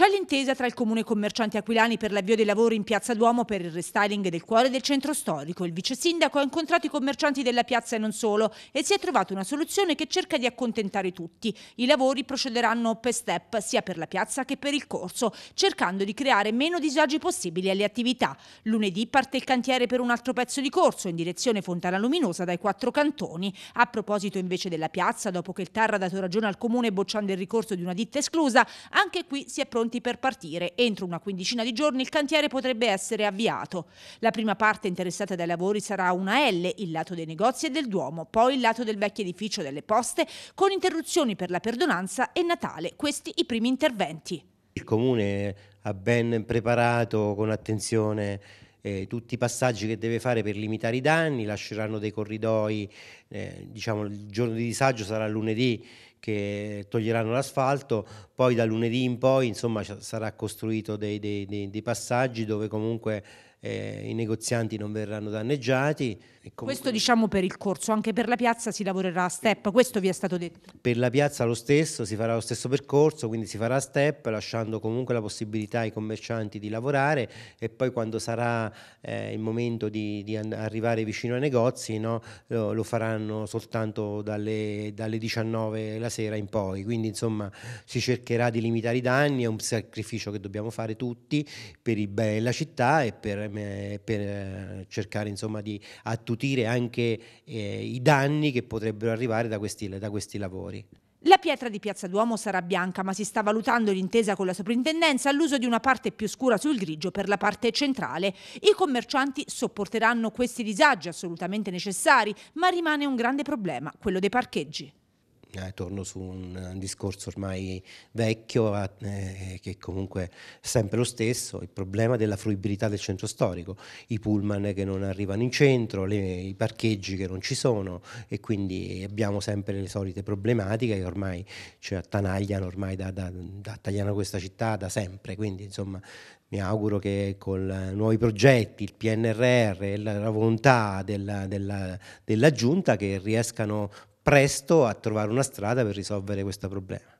C'è l'intesa tra il comune e i commercianti aquilani per l'avvio dei lavori in Piazza Duomo per il restyling del cuore del centro storico. Il vice sindaco ha incontrato i commercianti della piazza e non solo e si è trovata una soluzione che cerca di accontentare tutti. I lavori procederanno per step sia per la piazza che per il corso, cercando di creare meno disagi possibili alle attività. Lunedì parte il cantiere per un altro pezzo di corso in direzione Fontana Luminosa dai quattro cantoni. A proposito invece della piazza, dopo che il Tarra ha dato ragione al comune bocciando il ricorso di una ditta esclusa, anche qui si è pronto pronti per partire. Entro una quindicina di giorni il cantiere potrebbe essere avviato. La prima parte interessata dai lavori sarà una L, il lato dei negozi e del Duomo, poi il lato del vecchio edificio delle poste, con interruzioni per la perdonanza e Natale. Questi i primi interventi. Il comune ha ben preparato con attenzione eh, tutti i passaggi che deve fare per limitare i danni, lasceranno dei corridoi, eh, diciamo, il giorno di disagio sarà lunedì, che toglieranno l'asfalto, poi da lunedì in poi insomma, sarà costruito dei, dei, dei, dei passaggi dove comunque eh, i negozianti non verranno danneggiati. Comunque... Questo diciamo per il corso, anche per la piazza si lavorerà a step, questo vi è stato detto? Per la piazza lo stesso, si farà lo stesso percorso, quindi si farà a step lasciando comunque la possibilità ai commercianti di lavorare e poi quando sarà eh, il momento di, di, arrivare vicino ai negozi no, lo, lo, faranno soltanto dalle, dalle 19 la dalla sera in poi, quindi insomma si cercherà di limitare i danni, è un sacrificio che dobbiamo fare tutti per il bene della città e per, eh, per eh, cercare insomma di attutire anche eh, i danni che potrebbero arrivare da questi, da questi lavori. La pietra di Piazza Duomo sarà bianca, ma si sta valutando l'intesa con la soprintendenza all'uso di una parte più scura sul grigio per la parte centrale. I commercianti sopporteranno questi disagi assolutamente necessari, ma rimane un grande problema, quello dei parcheggi eh, torno su un, un, discorso ormai vecchio eh, che comunque è sempre lo stesso, il problema della fruibilità del centro storico, i pullman che non arrivano in centro, le, i parcheggi che non ci sono e quindi abbiamo sempre le solite problematiche che ormai ci cioè, attanagliano ormai da, da, da tagliano questa città da sempre, quindi insomma mi auguro che con nuovi progetti, il PNRR e la volontà della, della, della giunta che riescano presto a trovare una strada per risolvere questo problema.